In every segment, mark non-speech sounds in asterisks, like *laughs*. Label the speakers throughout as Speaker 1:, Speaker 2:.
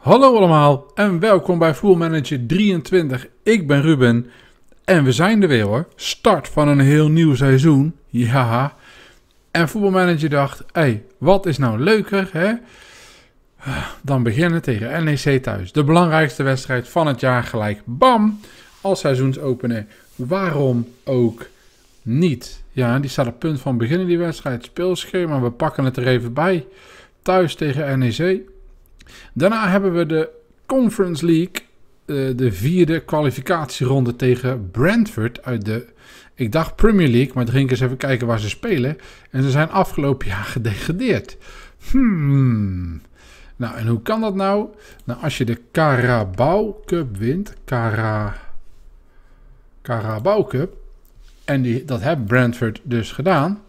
Speaker 1: Hallo allemaal en welkom bij Full Manager 23. Ik ben Ruben en we zijn er weer hoor. Start van een heel nieuw seizoen. Ja. En Football Manager dacht, hey, wat is nou leuker hè? Dan beginnen tegen NEC thuis. De belangrijkste wedstrijd van het jaar gelijk. Bam! Als seizoensopener. Waarom ook niet? Ja, die staat op punt van beginnen die wedstrijd. Speelschema, we pakken het er even bij. Thuis tegen NEC. Daarna hebben we de Conference League. Eh, de vierde kwalificatieronde tegen Brentford uit de... Ik dacht Premier League, maar dan ik eens even kijken waar ze spelen. En ze zijn afgelopen *laughs* jaar gedegradeerd. Hmm. Nou, en hoe kan dat nou? Nou, als je de Carabao Cup wint... Cara... Carabao Cup... En die, dat hebben Brentford dus gedaan.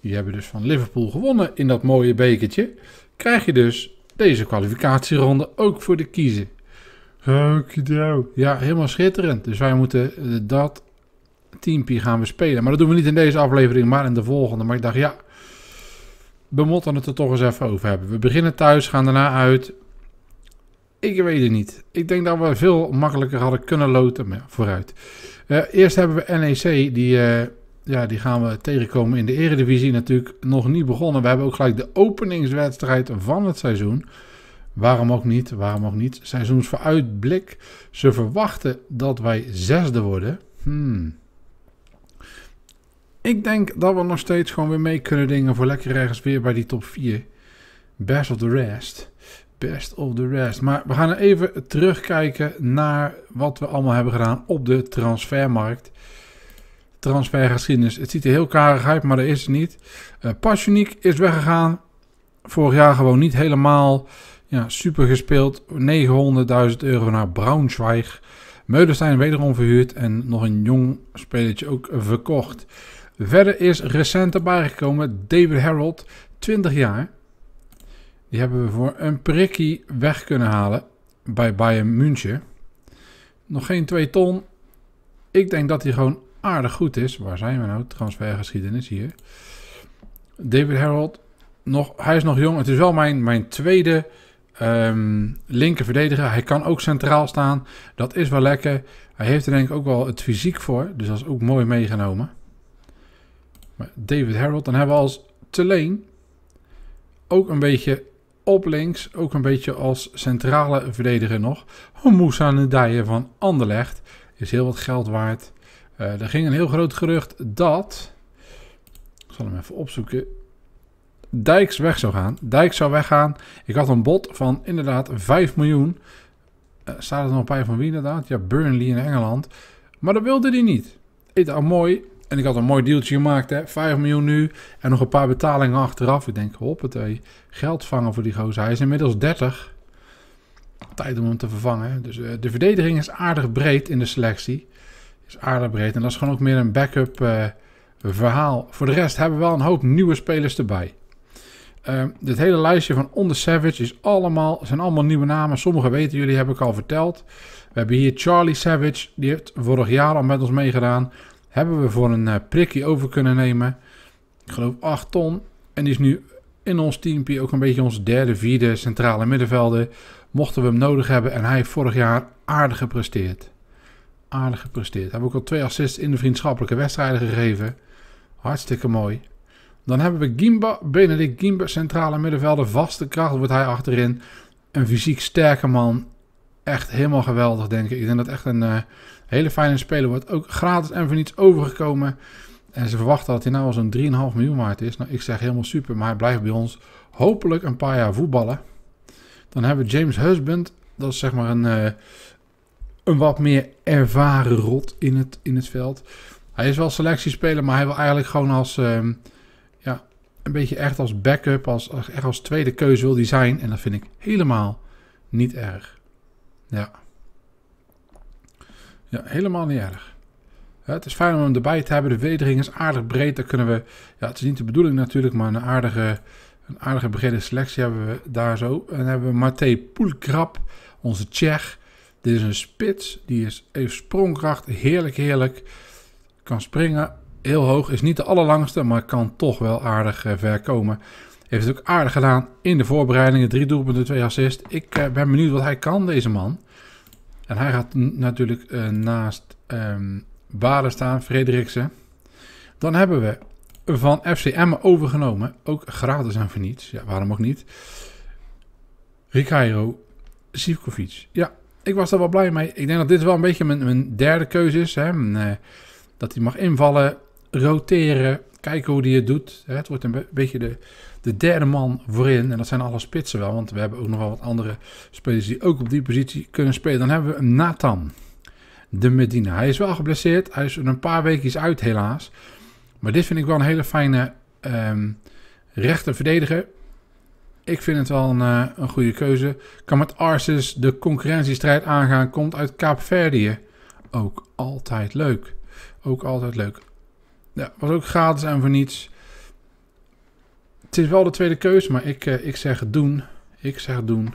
Speaker 1: Die hebben dus van Liverpool gewonnen in dat mooie bekertje. Krijg je dus deze kwalificatieronde ook voor de kiezen. Ja, helemaal schitterend. Dus wij moeten eh, dat teampie gaan we spelen. Maar dat doen we niet in deze aflevering, maar in de volgende. Maar ik dacht, ja, we moeten het er toch eens even over hebben. We beginnen thuis, gaan daarna uit. Ik weet het niet. Ik denk dat we veel makkelijker hadden kunnen loten, maar vooruit. Eh, eerst hebben we NEC, die... Eh, ja, die gaan we tegenkomen in de Eredivisie natuurlijk nog niet begonnen. We hebben ook gelijk de openingswedstrijd van het seizoen. Waarom ook niet? Waarom ook niet? Seizoens vooruitblik. Ze verwachten dat wij zesde worden. Hmm. Ik denk dat we nog steeds gewoon weer mee kunnen dingen voor lekker ergens weer bij die top 4. Best of the rest. Best of the rest. Maar we gaan even terugkijken naar wat we allemaal hebben gedaan op de transfermarkt transfergeschiedenis. Het ziet er heel karig uit, maar dat is het niet. Uh, is weggegaan. Vorig jaar gewoon niet helemaal ja, super gespeeld. 900.000 euro naar Braunschweig. zijn wederom verhuurd en nog een jong spelertje ook verkocht. Verder is recent erbij gekomen David Harold, 20 jaar. Die hebben we voor een prikkie weg kunnen halen bij Bayern München. Nog geen 2 ton. Ik denk dat hij gewoon aardig goed is. Waar zijn we nou? Transfergeschiedenis hier. David Harold. Nog, hij is nog jong. Het is wel mijn, mijn tweede um, linker verdediger. Hij kan ook centraal staan. Dat is wel lekker. Hij heeft er denk ik ook wel het fysiek voor. Dus dat is ook mooi meegenomen. Maar David Harold. Dan hebben we als Teleen ook een beetje op links. Ook een beetje als centrale verdediger nog. Moussa Ndiaye van Anderlecht. Is heel wat geld waard. Uh, er ging een heel groot gerucht dat. Ik zal hem even opzoeken. Dijks weg zou gaan. Dijk zou weggaan. Ik had een bod van inderdaad 5 miljoen. Uh, staat er nog bij van wie inderdaad? Ja, Burnley in Engeland. Maar dat wilde hij niet. Ik dacht, mooi. En ik had een mooi dealtje gemaakt, hè. 5 miljoen nu. En nog een paar betalingen achteraf. Ik denk, hoppatee. Geld vangen voor die gozer. Hij is inmiddels 30. Tijd om hem te vervangen. Dus eh, de verdediging is aardig breed in de selectie is aardig breed En dat is gewoon ook meer een backup eh, verhaal. Voor de rest hebben we wel een hoop nieuwe spelers erbij. Uh, dit hele lijstje van On Savage is allemaal, zijn allemaal nieuwe namen. Sommige weten jullie, heb ik al verteld. We hebben hier Charlie Savage. Die heeft vorig jaar al met ons meegedaan. Hebben we voor een eh, prikje over kunnen nemen. Ik geloof 8 ton. En die is nu in ons teampje ook een beetje onze derde, vierde centrale middenvelder. Mochten we hem nodig hebben. En hij heeft vorig jaar aardig gepresteerd aardig gepresteerd. Heb ook al twee assists in de vriendschappelijke wedstrijden gegeven. Hartstikke mooi. Dan hebben we Gimba, Benedict Gimba, centrale middenvelder. Vaste kracht wordt hij achterin. Een fysiek sterke man. Echt helemaal geweldig, denk ik. Ik denk dat echt een eh, hele fijne speler wordt. Ook gratis en voor niets overgekomen. En ze verwachten dat hij nou al zo'n 3,5 miljoen waard is. Nou, ik zeg helemaal super, maar hij blijft bij ons hopelijk een paar jaar voetballen. Dan hebben we James Husband. Dat is zeg maar een... Eh, een wat meer ervaren rot in het, in het veld. Hij is wel selectiespeler, maar hij wil eigenlijk gewoon als... Ehm, ja, een beetje echt als backup, als, als, echt als tweede keuze wil hij zijn. En dat vind ik helemaal niet erg. Ja. Ja, helemaal niet erg. het is fijn om hem erbij te hebben. De wedering is aardig breed. Daar kunnen we... Ja, het is niet de bedoeling natuurlijk, maar een aardige... Een aardige brede selectie hebben we daar zo. En dan hebben we Matej Poelkrap, onze Tsjech. Dit is een spits. Die is, heeft sprongkracht. Heerlijk, heerlijk. Kan springen. Heel hoog. Is niet de allerlangste, maar kan toch wel aardig eh, ver komen. Heeft het ook aardig gedaan in de voorbereidingen. Drie doelpunten, twee assist. Ik eh, ben benieuwd wat hij kan, deze man. En hij gaat natuurlijk eh, naast um, Baden staan, Frederiksen. Dan hebben we van FCM overgenomen. Ook gratis en voor niets. Ja, waarom ook niet? Ricairo Sivkovic. Ja, ik was daar wel blij mee. Ik denk dat dit wel een beetje mijn, mijn derde keuze is. Hè. Eh, dat hij mag invallen, roteren, kijken hoe hij het doet. Het wordt een beetje de, de derde man voorin. En dat zijn alle spitsen wel, want we hebben ook nog wel wat andere spelers die ook op die positie kunnen spelen. Dan hebben we Nathan de Medina. Hij is wel geblesseerd. Hij is er een paar weken uit helaas. Maar dit vind ik wel een hele fijne um, rechter verdediger ik vind het wel een, eh, een goede keuze. Kan met Arsis de concurrentiestrijd aangaan. Komt uit Kaapverdië. Ook altijd leuk. Ook altijd leuk. Ja, was ook gratis en voor niets. Het is wel de tweede keuze, maar ik, eh, ik zeg doen. Ik zeg doen.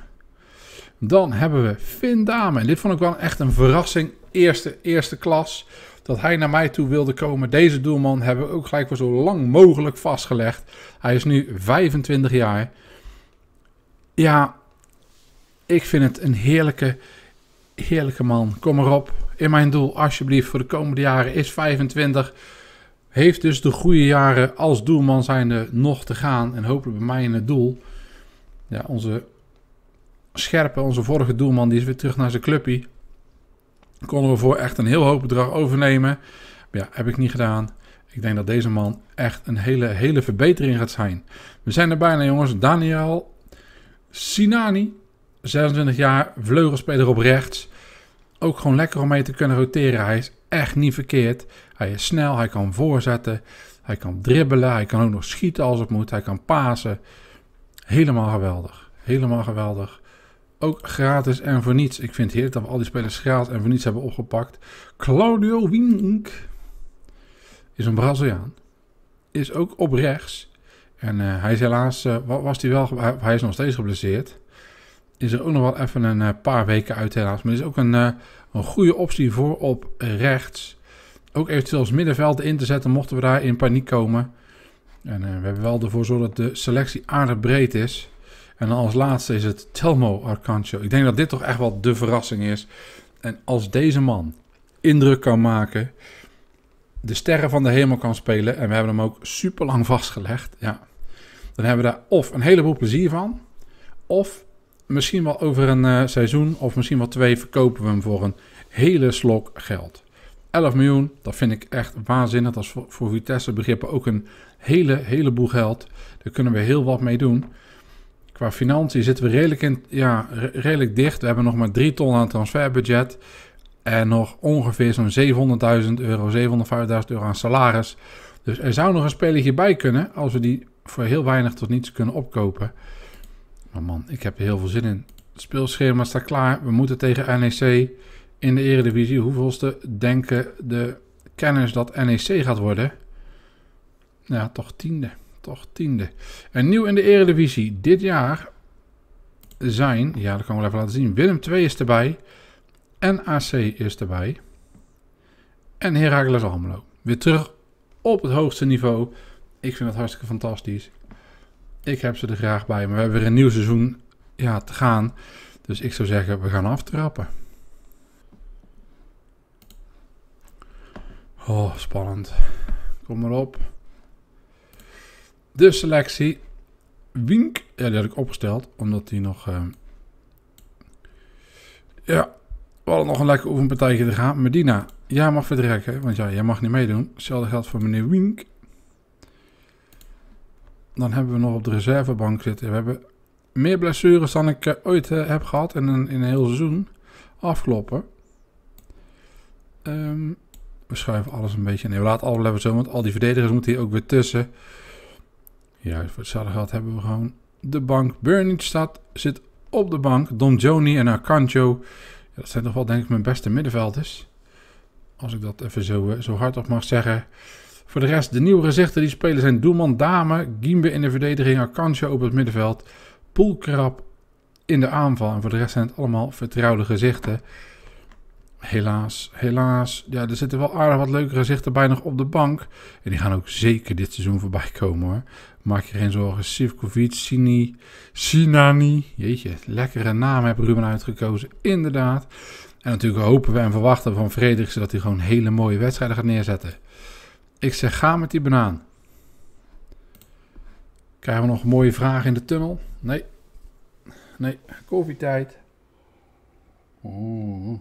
Speaker 1: Dan hebben we Finn Dame. En dit vond ik wel echt een verrassing. Eerste, eerste klas. Dat hij naar mij toe wilde komen. Deze doelman hebben we ook gelijk voor zo lang mogelijk vastgelegd. Hij is nu 25 jaar. Ja, ik vind het een heerlijke, heerlijke man. Kom erop. In mijn doel, alsjeblieft, voor de komende jaren is 25. Heeft dus de goede jaren als doelman zijnde nog te gaan. En hopelijk bij mij in het doel. Ja, onze Scherpe, onze vorige doelman, die is weer terug naar zijn clubje. Konden we voor echt een heel hoog bedrag overnemen. Maar ja, heb ik niet gedaan. Ik denk dat deze man echt een hele, hele verbetering gaat zijn. We zijn er bijna, jongens. Daniel Sinani, 26 jaar, vleugelspeler op rechts. Ook gewoon lekker om mee te kunnen roteren. Hij is echt niet verkeerd. Hij is snel, hij kan voorzetten, hij kan dribbelen, hij kan ook nog schieten als het moet, hij kan pasen. Helemaal geweldig. Helemaal geweldig. Ook gratis en voor niets. Ik vind het heerlijk dat we al die spelers gratis en voor niets hebben opgepakt. Claudio Wink is een Braziliaan. Is ook op rechts. En eh, hij is helaas, uh, was hij wel, hij is nog steeds geblesseerd. Is er ook nog wel even een eh, paar weken uit helaas. Maar is ook een, een goede optie voor op rechts. Ook eventueel als middenveld in te zetten mochten we daar in paniek komen. En we hebben wel ervoor zorgen dat de selectie aardig breed is. En als laatste is het Telmo Arcancio. Ik denk dat dit toch echt wel de verrassing is. En als deze man indruk kan maken, de sterren van de hemel kan spelen. En we hebben hem ook super lang vastgelegd. Ja, dan hebben we daar of een heleboel plezier van, of misschien wel over een eh, seizoen of misschien wel twee verkopen we hem voor een hele slok geld. 11 miljoen, dat vind ik echt waanzinnig. Dat is voor, Vitesse begrippen ook een hele, heleboel geld. Daar kunnen we heel wat mee doen. Qua financiën zitten we redelijk, in, ja, redelijk dicht. We hebben nog maar 3 ton aan transferbudget. En nog ongeveer zo'n 700.000 euro, 750.000 euro aan salaris. Dus er zou nog een spelletje bij kunnen als we die voor heel weinig tot niets kunnen opkopen. Maar man, ik heb er heel veel zin in. Het speelschema staat klaar. We moeten tegen NEC in de Eredivisie. Hoeveelste denken de kenners dat NEC gaat worden? Nou, ja, toch tiende. Toch tiende. En nieuw in de Eredivisie dit jaar zijn... Ja, dat kan ik even laten zien. Willem 2 is erbij. NAC is erbij. En Heracles Almelo. Weer terug op het hoogste niveau... Ik vind het hartstikke fantastisch. Ik heb ze er graag bij, maar we hebben weer een nieuw seizoen ja, te gaan. Dus ik zou zeggen, we gaan aftrappen. Oh, spannend. Kom maar op. De selectie. Wink. Ja, die had ik opgesteld, omdat die nog... Eh, ja, we hadden nog een lekker oefenpartijtje te gaan. Medina, jij mag vertrekken, want ja, jij mag niet meedoen. Hetzelfde geldt voor meneer Wink dan hebben we nog op de reservebank zitten. We hebben meer blessures dan ik eh, ooit eh, heb gehad in een, in een heel seizoen. Afkloppen. Ehm, we schuiven alles een beetje. Nee, we laten alle even zo, want al die verdedigers moeten hier ook weer tussen. Juist, voor hetzelfde geld hebben we gewoon de bank. Burnage staat, zit op de bank. Don en Arcanjo. dat zijn toch wel denk ik mijn beste middenvelders. Als ik dat even zo, eh, zo op mag zeggen. Voor de rest, de nieuwe gezichten die spelen zijn Doelman Dame, Gimbe in de verdediging, Akansha op het middenveld, Poelkrab in de aanval. En voor de rest zijn het allemaal vertrouwde gezichten. Helaas, helaas. Ja, er zitten wel aardig wat leuke gezichten bij nog op de bank. En die gaan ook zeker dit seizoen voorbij komen hoor. Maak je geen zorgen. Sivkovic, Sini, Sinani. Jeetje, lekkere naam heb Ruben uitgekozen. Inderdaad. En natuurlijk hopen we en verwachten van Frederiksen dat hij gewoon hele mooie wedstrijden gaat neerzetten. Ik zeg ga met die banaan. Krijgen we nog een mooie vraag in de tunnel? Nee. Nee, koffietijd. Oeh.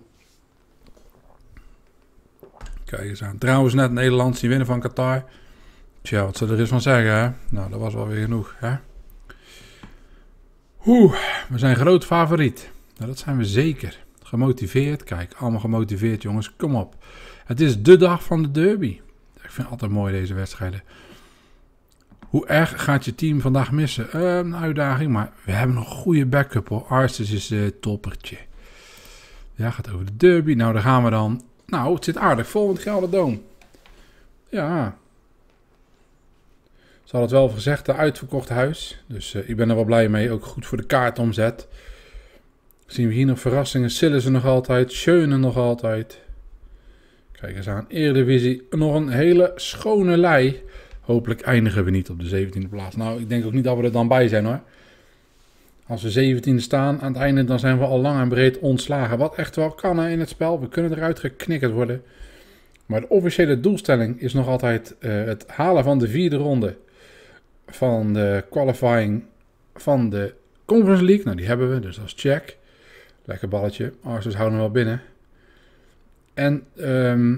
Speaker 1: Kijk eens aan. Trouwens, net Nederlands die winnen van Qatar. Tja, wat ze er is van zeggen, hè? Nou, dat was wel weer genoeg, hè? Oeh, we zijn groot favoriet. Nou, dat zijn we zeker. Gemotiveerd. Kijk, allemaal gemotiveerd, jongens. Kom op. Het is de dag van de derby. Ik vind het altijd mooi deze wedstrijden. Hoe erg gaat je team vandaag missen? Ehm, een uitdaging, maar we hebben nog een goede backup hoor. Arsis is uh, toppertje. Ja, gaat over de derby. Nou, daar gaan we dan. Nou, het zit aardig vol met Gelderdoom. Ja. Ze hadden het wel gezegd, de uitverkocht huis. Dus eh, ik ben er wel blij mee. Ook goed voor de kaartomzet. Zien we hier nog verrassingen. Sillen ze nog altijd. Schöne nog altijd. Kijk eens aan, Eredivisie, nog een hele schone lei. Hopelijk eindigen we niet op de 17e plaats. Nou, ik denk ook niet dat we er dan bij zijn hoor. Als we 17e staan aan het einde, dan zijn we al lang en breed ontslagen. Wat echt wel kan hè, in het spel. We kunnen eruit geknikkerd worden. Maar de officiële doelstelling is nog altijd eh, het halen van de vierde ronde van de qualifying van de Conference League. Nou, die hebben we, dus als check. Lekker balletje. Arsenal houden we wel binnen. En ehm,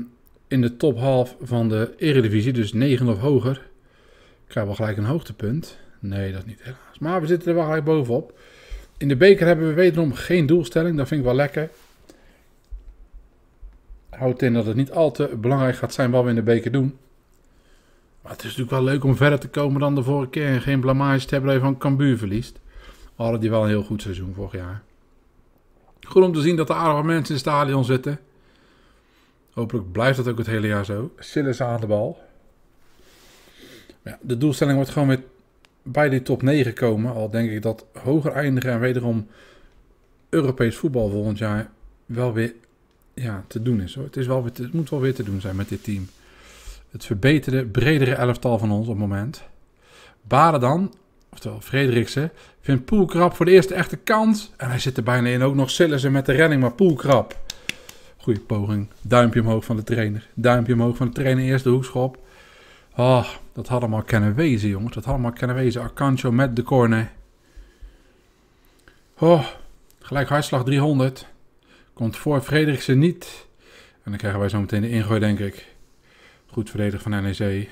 Speaker 1: in de top half van de Eredivisie, dus 9 of hoger, krijgen we gelijk een hoogtepunt. Nee, dat niet helaas. Maar we zitten er wel gelijk bovenop. In de beker hebben we wederom geen doelstelling. Dat vind ik wel lekker. Houdt in dat het niet al te belangrijk gaat zijn wat we in de beker doen. Maar het is natuurlijk wel leuk om verder te komen dan de vorige keer. En geen blamage te hebben dat van Cambuur verliest. We hadden die wel een heel goed seizoen vorig jaar. Goed om te zien dat er aardige mensen in het stadion zitten. Hopelijk blijft dat ook het hele jaar zo. Silles aan de bal. Ja, de doelstelling wordt gewoon weer bij die top 9 komen. Al denk ik dat hoger eindigen en wederom Europees voetbal volgend jaar wel weer ja, te doen is. Hoor. Het, is wel weer het moet wel weer te doen zijn met dit team. Het verbeterde, bredere elftal van ons op het moment. Baren dan, oftewel Frederiksen, vindt Poelkrap voor de eerste echte kans. En hij zit er bijna in ook nog Sillesen met de redding, maar Poelkrap goede poging. Duimpje omhoog van de trainer. Duimpje omhoog van de trainer. Eerste hoekschop. Oh, dat had allemaal kunnen wezen, jongens. Dat had allemaal kunnen wezen. Arcancho met de corner. Oh, gelijk hartslag 300. Komt voor Frederiksen niet. En dan krijgen wij zo meteen de ingooi, denk ik. Goed verdedigd van NEC.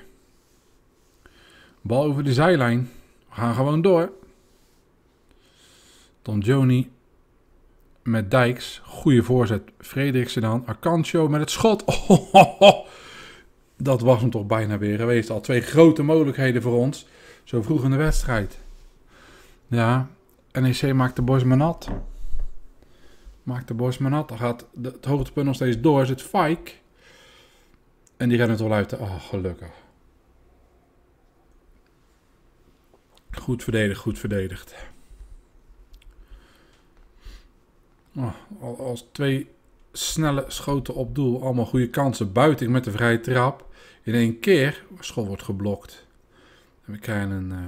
Speaker 1: Bal over de zijlijn. We gaan gewoon door. Don Joni met Dijks. Goede voorzet. Frederiksen dan. Arcantio met het schot. *laughs* Oh, Dat was hem toch bijna weer geweest. Al twee grote mogelijkheden voor ons. Zo vroeg in de wedstrijd. Ja, NEC maakt de borst nat. Maakt de borst maar nat. Dan gaat het hoogtepunt nog steeds door. Is het Fike. En die gaat het wel uit. Oh, gelukkig. Goed verdedigd, goed verdedigd. Oh, als twee snelle schoten op doel, allemaal goede kansen. Buiting met de vrije trap. In één keer, school wordt geblokt. En we krijgen een, eh,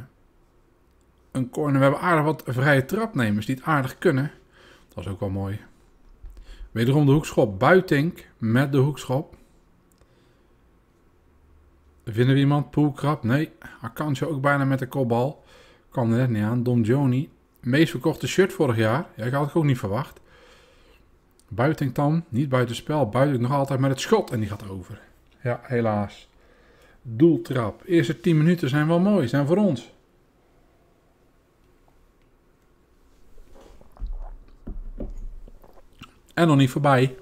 Speaker 1: een corner. We hebben aardig wat vrije trapnemers die het aardig kunnen. Dat is ook wel mooi. Wederom de hoekschop. Buiting met de hoekschop. Vinden we iemand? Poelkrap? Nee. Akantje ook bijna met de kopbal. Kan er net niet aan. Don Joni. Meest verkochte shirt vorig jaar. Ja, ik had het ook niet verwacht. Buiting niet buitenspel, buiten nog altijd met het schot en die gaat over. Ja, helaas. Doeltrap. Eerste 10 minuten zijn wel mooi, zijn voor ons. En nog niet voorbij.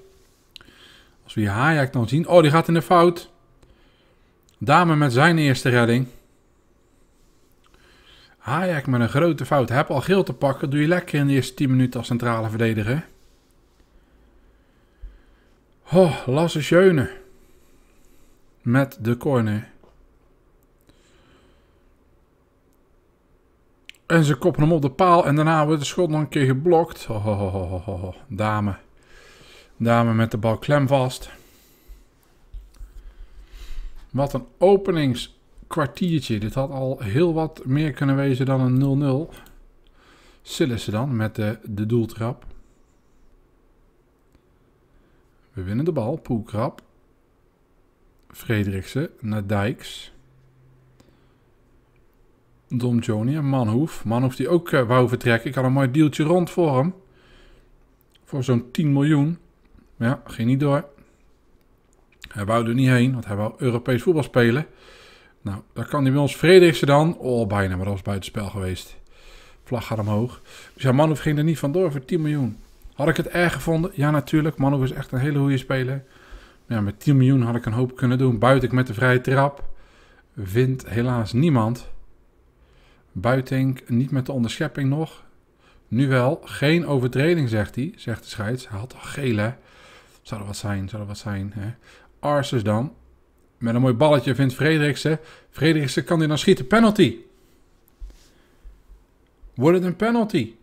Speaker 1: Als we hier Hayek dan zien. Oh, die gaat in de fout. Dame met zijn eerste redding. Hayek met een grote fout. Heb al geel te pakken. Doe je lekker in de eerste 10 minuten als centrale verdediger. Oh, Lasse Schöne. Met de corner. En ze koppen hem op de paal en daarna wordt de schot nog een keer geblokt. Oh, oh, oh, dame. Dame met de bal klem vast. Wat een openingskwartiertje. Dit had al heel wat meer kunnen wezen dan een 0-0. Sillissen dan met de, de doeltrap. We winnen de bal. Poelkrap. Frederiksen naar Dijks. Dom en Manhoef. Manhoef die ook uh, wou vertrekken. Ik had een mooi dealtje rond voor hem. Voor zo'n 10 miljoen. Ja, ging niet door. Hij wou er niet heen, want hij wou Europees voetbal spelen. Nou, daar kan hij bij ons Frederiksen dan. Oh, bijna, maar dat was buitenspel geweest. Vlag gaat omhoog. Dus ja, Manhoef ging er niet vandoor voor 10 miljoen. Had ik het erg gevonden? Ja, natuurlijk. Manu is echt een hele goede speler. met 10 miljoen had ik een hoop kunnen doen. Buiten met de vrije trap. Vindt helaas niemand. Buitenk, niet met de onderschepping nog. Nu wel. Geen overtreding, zegt hij. Zegt de scheids. Hij had al gele. Zou er wat zijn, zou er wat zijn. Hè? Arsus dan. Met een mooi balletje vindt Frederiksen. Frederiksen kan hij dan schieten. Penalty. Wordt het een penalty?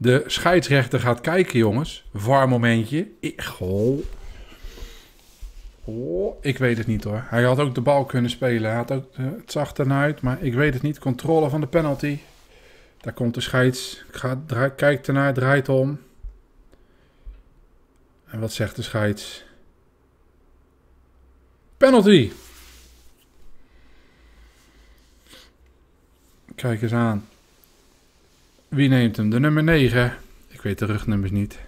Speaker 1: De scheidsrechter gaat kijken, jongens. Warm momentje. Ik, oh. Oh, ik weet het niet hoor. Hij had ook de bal kunnen spelen. Hij had ook, het eh, het zag uit. maar ik weet het niet. Controle van de penalty. Daar komt de scheids. Ga, draai, kijkt ernaar, draait om. En wat zegt de scheids? Penalty! Kijk eens aan. Wie neemt hem? De nummer 9. Ik weet de rugnummers niet.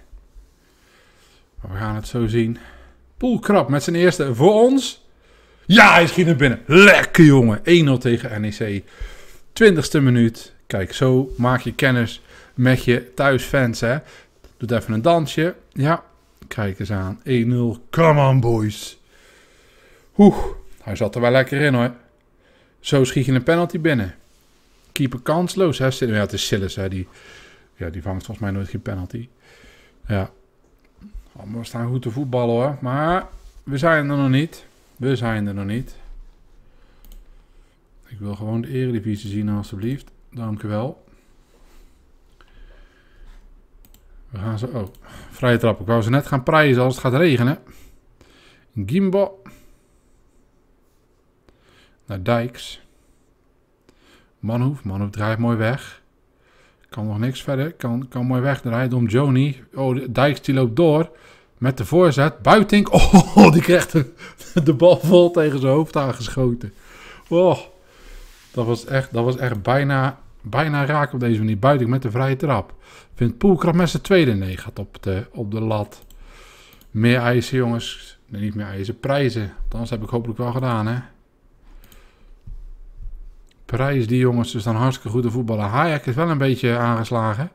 Speaker 1: Maar we gaan het zo zien. krap met zijn eerste voor ons. Ja, hij schiet hem binnen. Lekker jongen. 1-0 tegen NEC. 20ste minuut. Kijk, zo maak je kennis met je thuisfans. Hè? Doet even een dansje. Ja, kijk eens aan. 1-0. Come on, boys. Oeh, hij zat er wel lekker in hoor. Zo schiet je een penalty binnen keeper kansloos. Hè? Ja, het is Silis. hè? Die, ja, die vangt volgens mij nooit geen penalty. Ja. we staan goed te voetballen hoor. Maar we zijn er nog niet. We zijn er nog niet. Ik wil gewoon de eredivisie zien alstublieft. Dankjewel. We gaan ze... Oh, vrije trap. Ik wou ze net gaan prijzen als het gaat regenen. Gimbo. Naar Dijks. Manhoef. Manhoef draait mooi weg. Kan nog niks verder. Kan, kan mooi wegdraaien. Om Joni. Oh, Dijks die loopt door. Met de voorzet. Buiting. *laughs* Oh, die krijgt de, de bal vol tegen zijn hoofd aangeschoten. Oh, dat was echt, dat was echt bijna, bijna raak op deze manier. Buiting met de vrije trap. Vindt Poelkracht met zijn tweede. Nee, gaat op de, op de lat. Meer eisen, jongens. Nee, niet meer eisen. Prijzen. Althans, heb ik hopelijk wel gedaan, hè. Parijs, die jongens, dus dan hartstikke goed goede voetballen. Hayek is wel een beetje aangeslagen.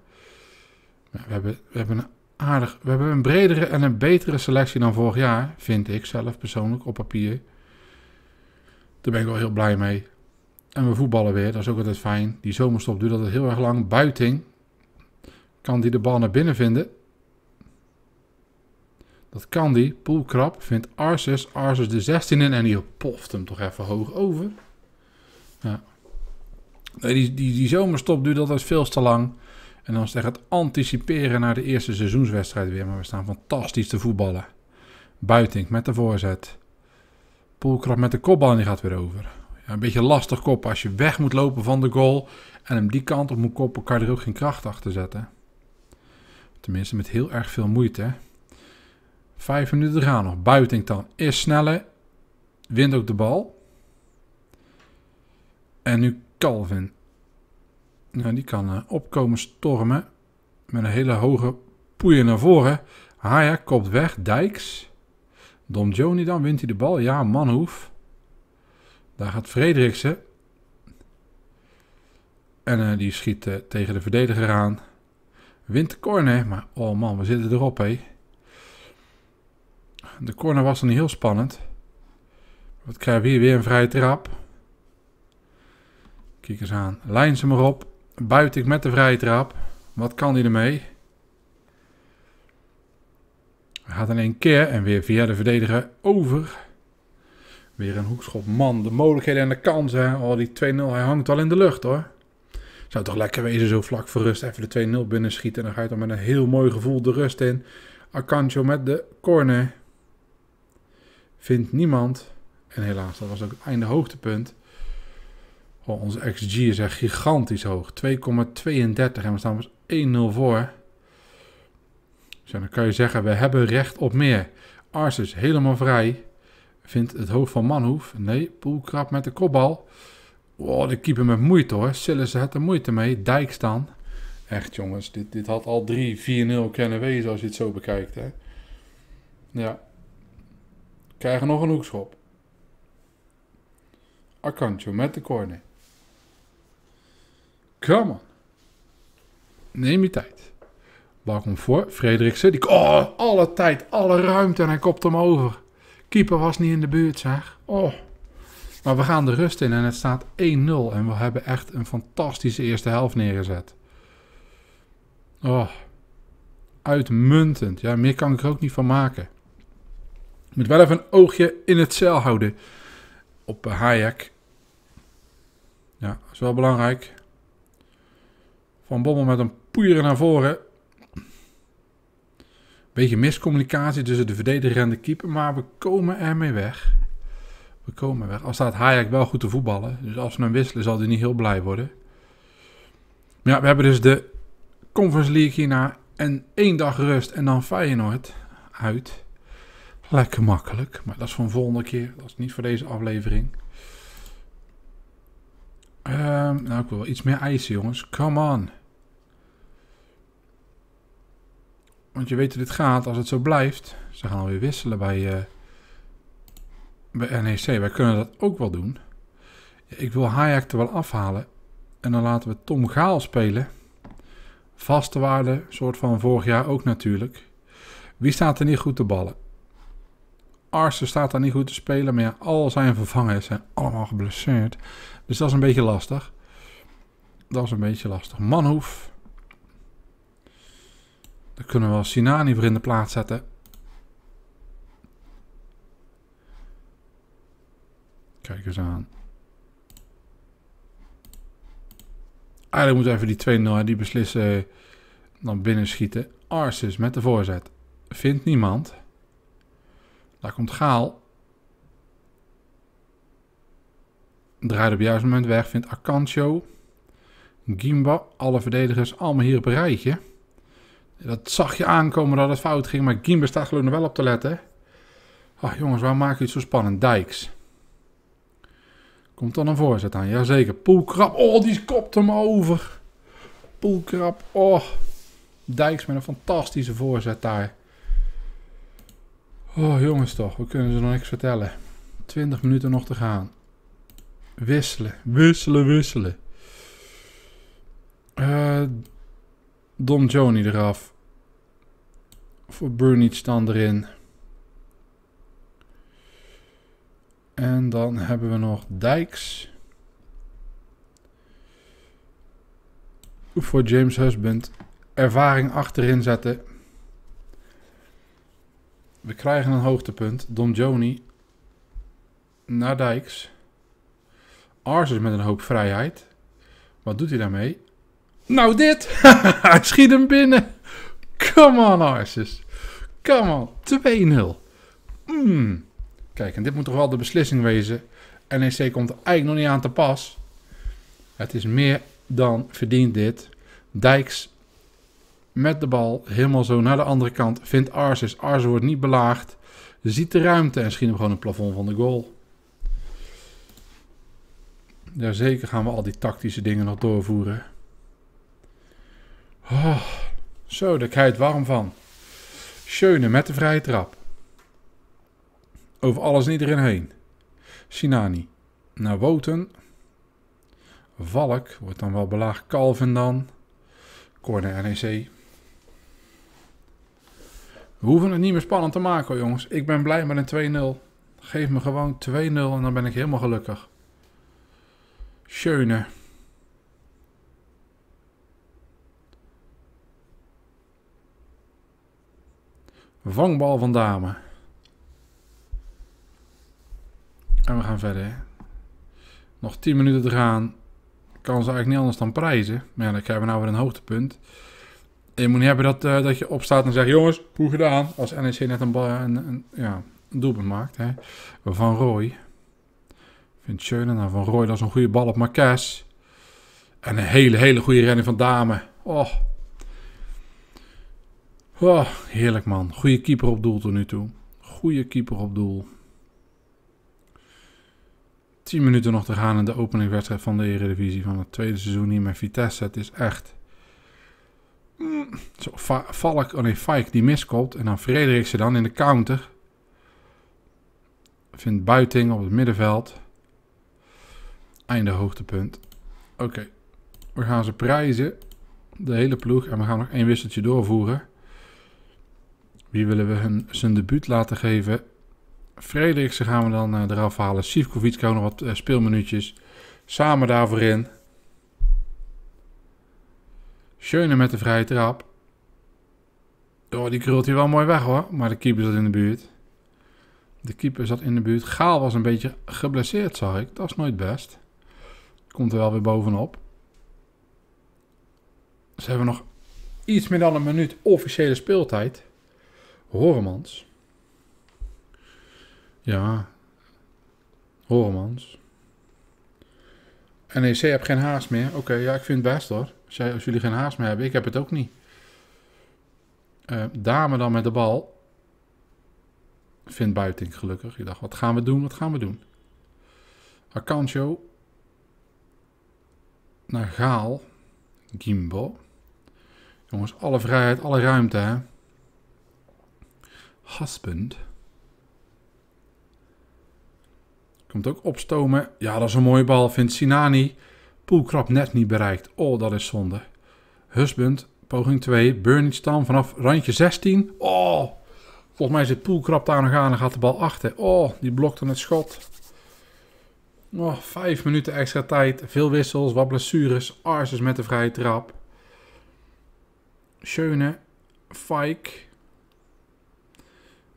Speaker 1: We hebben, we hebben een aardig, we hebben een bredere en een betere selectie dan vorig jaar, vind ik zelf persoonlijk op papier. Daar ben ik wel heel blij mee. En we voetballen weer, dat is ook altijd fijn. Die zomerstop duurt altijd heel erg lang. Buiting kan die de bal naar binnen vinden. Dat kan die. Poelkrap vindt Arsus. Arsus de 16 in en die poft hem toch even hoog over. Ja die, die, zomerstop duurt altijd veel te lang. En dan is het anticiperen naar de eerste seizoenswedstrijd weer. Maar we staan fantastisch te voetballen. Buiting met de voorzet. Poelkracht met de kopbal en die gaat weer over. Ja, een beetje lastig koppen. Als je weg moet lopen van de goal en hem die kant op moet koppen, kan je er ook geen kracht achter zetten. Tenminste, met heel erg veel moeite. Vijf minuten te gaan nog. Buiting dan is sneller. Wint ook de bal. En nu Calvin. Nou, die kan uh, opkomen stormen. Met een hele hoge poeier naar voren. Haya kopt weg. Dijks. Dom Joni dan. Wint hij de bal? Ja, Manhoef. Daar gaat Frederiksen. En eh, die schiet eh, tegen de verdediger aan. Wint de corner. Maar oh man, we zitten erop hè. De corner was dan heel spannend. Wat krijgen we hier? Weer een vrije trap. Kijk eens aan. Lijn ze maar op. Buit ik met de vrije trap. Wat kan hij ermee? Hij gaat in één keer en weer via de verdediger over. Weer een hoekschop. Man, de mogelijkheden en de kansen. Oh, die 2-0, hij hangt al in de lucht hoor. Zou toch lekker wezen zo vlak voor rust. Even de 2-0 binnen schieten. En dan ga je dan met een heel mooi gevoel de rust in. Akanjo met de corner. Vindt niemand. En helaas, dat was ook het einde hoogtepunt. Oh, onze XG is echt gigantisch hoog. 2,32 en we staan maar 1-0 voor. Dus dan kan je zeggen, we hebben recht op meer. Ars helemaal vrij. Vindt het hoofd van Manhoef. Nee, Poelkrap met de kopbal. Oh, de keeper met moeite hoor. ze had er moeite mee. Dijk staan. Echt jongens, dit, dit had al 3-4-0 kunnen wezen als je het zo bekijkt. Hè? Ja. Krijgen nog een hoekschop. Akantje met de corner. Come on. Neem je tijd. Welkom voor. Frederiksen. Die, oh, alle tijd, alle ruimte. En hij kopt hem over. Keeper was niet in de buurt, zeg. Oh. Maar we gaan de rust in en het staat 1-0. En we hebben echt een fantastische eerste helft neergezet. Oh. Uitmuntend. Ja, meer kan ik er ook niet van maken. Je moet wel even een oogje in het zeil houden op Hayek. Ja, dat is wel belangrijk. Van Bommel met een poeier naar voren. Beetje miscommunicatie tussen de verdediger en de keeper, maar we komen ermee weg. We komen weg. Al staat Hayek wel goed te voetballen, dus als we hem wisselen zal hij niet heel blij worden. Ja, we hebben dus de Conference League hierna en één dag rust en dan Feyenoord uit. Lekker makkelijk, maar dat is voor een volgende keer. Dat is niet voor deze aflevering. Ehm, nou, ik wil wel iets meer eisen, jongens. Come on. Want je weet hoe dit gaat als het zo blijft. Ze gaan alweer wisselen bij, eh, bij NEC. Wij kunnen dat ook wel doen. ik wil Hayek er wel afhalen. En dan laten we Tom Gaal spelen. Vaste waarde, soort van vorig jaar ook natuurlijk. Wie staat er niet goed te ballen? Arsen staat daar niet goed te spelen. Maar ja, al zijn vervangers zijn allemaal geblesseerd. Dus dat is een beetje lastig. Dat is een beetje lastig. Manhoef. Dan kunnen we Sinani voor in de plaats zetten. Kijk eens aan. Eigenlijk moeten we even die 2-0 nou, die beslissen dan eh, binnen schieten. Arsus met de voorzet. Vindt niemand. Daar komt Gaal. Draait op het juiste moment weg. Vindt Akancho. Gimba. Alle verdedigers allemaal hier op een rijtje. Dat zag je aankomen dat het fout ging. Maar Gimba staat gelukkig nog wel op te letten. Ach jongens, waarom maak je het zo spannend? Dijks. Komt dan een voorzet aan. Jazeker. Poelkrap. Oh, die kopt hem over. Poelkrap. Oh. Dijks met een fantastische voorzet daar. Oh jongens toch, we kunnen ze nog niks vertellen. 20 minuten nog te gaan. Wisselen, wisselen, wisselen. Uh, eh, Don Joni eraf. Voor Burnage dan erin. En dan hebben we nog Dijks. Voor James Husband. Ervaring achterin zetten. We krijgen een hoogtepunt. Dom Joni. Naar Dijks. Arsus met een hoop vrijheid. Wat doet hij daarmee? Nou dit! *laughs* hij schiet hem binnen. Come on Arsus. Come on. 2-0. Hmm. Kijk, en dit moet toch wel de beslissing wezen. NEC komt er eigenlijk nog niet aan te pas. Het is meer dan verdiend dit. Dijks met de bal helemaal zo naar de andere kant. Vindt Arsis. Arsis wordt niet belaagd. Ziet de ruimte en schiet hem gewoon een plafond van de goal. Jazeker gaan we al die tactische dingen nog doorvoeren. Oh, zo, daar krijg je warm van. Schöne met de vrije trap. Over alles en iedereen heen. Sinani naar Woten. Valk wordt dan wel belaagd. Calvin dan. Corner NEC. We hoeven het niet meer spannend te maken, jongens. Ik ben blij met een 2-0. Geef me gewoon 2-0 en dan ben ik helemaal gelukkig. Schöne. Vangbal van dame. En we gaan verder. Nog 10 minuten te gaan. Kan ze eigenlijk niet anders dan prijzen. Maar ja, dan krijgen we nou weer een hoogtepunt je moet niet hebben dat, eh, dat je opstaat en zegt: jongens, hoe gedaan? Als NEC net een, bal, een, ja, een doelpunt maakt. Hè? Van Roy, Vindt Schönen naar Van Roy dat is een goede bal op Marques. En een hele, hele goede renning van Dame. Oh. oh heerlijk man. Goede keeper op doel tot nu toe. Goede keeper op doel. 10 minuten nog te gaan in de openingwedstrijd van de Eredivisie van het tweede seizoen hier met Vitesse. Het is echt zo, Valk, oh nee, Fike die miskopt. En dan Frederiksen dan in de counter. Vindt buiting op het middenveld. Einde hoogtepunt. Oké. We gaan ze prijzen. De hele ploeg. En we gaan nog één wisseltje doorvoeren. Wie willen we hun, zijn debuut laten geven? Frederiksen gaan we dan uh, eraf halen. Sivkovic kan nog wat eh, speelminuutjes. Samen daarvoor in. Schöne met de vrije trap. Oh, die krult hier wel mooi weg hoor. Maar de keeper zat in de buurt. De keeper zat in de buurt. Gaal was een beetje geblesseerd, zag ik. Dat is nooit best. Komt er wel weer bovenop. Ze hebben nog iets meer dan een minuut officiële speeltijd. Horemans. Ja. Horemans. NEC heb geen haast meer. Oké, ja, ik vind het best hoor zei, als jullie geen haast meer hebben, ik heb het ook niet. Eh, dame dan met de bal. Vindt Buiting gelukkig. Je dacht, wat gaan we doen, wat gaan we doen? Akancho. Naar Gaal. Gimbo. Jongens, alle vrijheid, alle ruimte, hè? Husband. Komt ook opstomen. Ja, dat is een mooie bal, vindt Sinani. Poelkrap net niet bereikt. Oh, dat is zonde. Husband, poging 2. Burning stand vanaf randje 16. Oh, volgens mij zit Poelkrap daar nog aan en gaat de bal achter. Oh, die blokte het schot. Oh, vijf minuten extra tijd. Veel wissels, wat blessures. Arsus met de vrije trap. Schöne. Fike.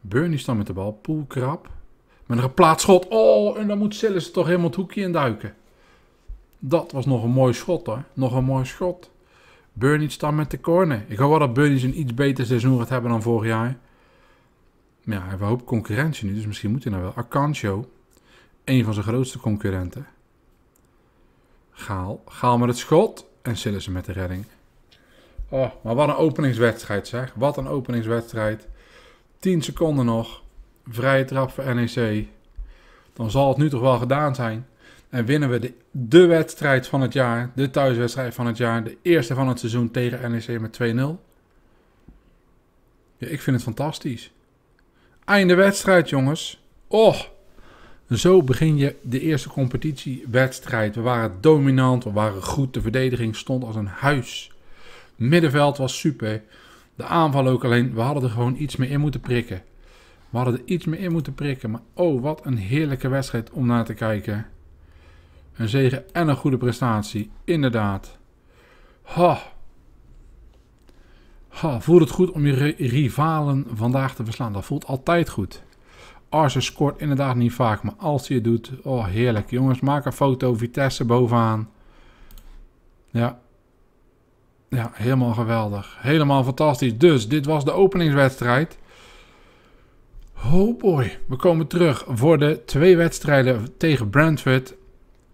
Speaker 1: Burnie stand met de bal. Poelkrap. Met een geplaatst schot. Oh, en dan moet Sillis toch helemaal het hoekje induiken. Dat was nog een mooi schot hoor. Nog een mooi schot. Burnie staat met de corner. Ik hoop wel dat Burnie's een iets beter seizoen gaat hebben dan vorig jaar. Maar ja, hij heeft een hoop concurrentie nu, dus misschien moet hij nou wel. Arcancio, een van zijn grootste concurrenten. Gaal, Gaal met het schot en ze met de redding. Oh, maar wat een openingswedstrijd zeg. Wat een openingswedstrijd. 10 seconden nog. Vrije trap voor NEC. Dan zal het nu toch wel gedaan zijn. En winnen we de, wedstrijd van het jaar, de thuiswedstrijd van het jaar, de eerste van het seizoen tegen NEC met 2-0. Ja, ik vind het fantastisch. Einde wedstrijd, jongens. Oh, zo begin je de eerste competitiewedstrijd. We waren dominant, we waren goed. De verdediging stond als een huis. Middenveld was super. De aanval ook alleen. We hadden er gewoon iets meer in moeten prikken. We hadden er iets meer in moeten prikken. Maar oh, wat een heerlijke wedstrijd om naar te kijken. Een zegen en een goede prestatie. Inderdaad. Ha. ha. Voelt het goed om je rivalen vandaag te verslaan? Dat voelt altijd goed. Arsen scoort inderdaad niet vaak, maar als hij het doet... Oh, heerlijk. Jongens, maak een foto. Vitesse bovenaan. Ja. Ja, helemaal geweldig. Helemaal fantastisch. Dus, dit was de openingswedstrijd. Oh boy, we komen terug voor de twee wedstrijden tegen Brentford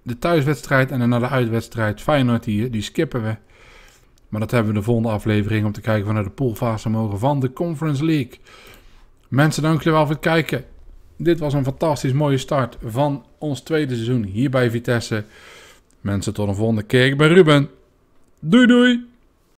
Speaker 1: de thuiswedstrijd en dan naar de uitwedstrijd. Feyenoord hier, die skippen we. Maar dat hebben we de volgende aflevering om te kijken vanuit de poolfase mogen van de Conference League. Mensen, dank jullie wel voor het kijken. Dit was een fantastisch mooie start van ons tweede seizoen hier bij Vitesse. Mensen, tot een volgende keer. Ik ben Ruben. Doei doei!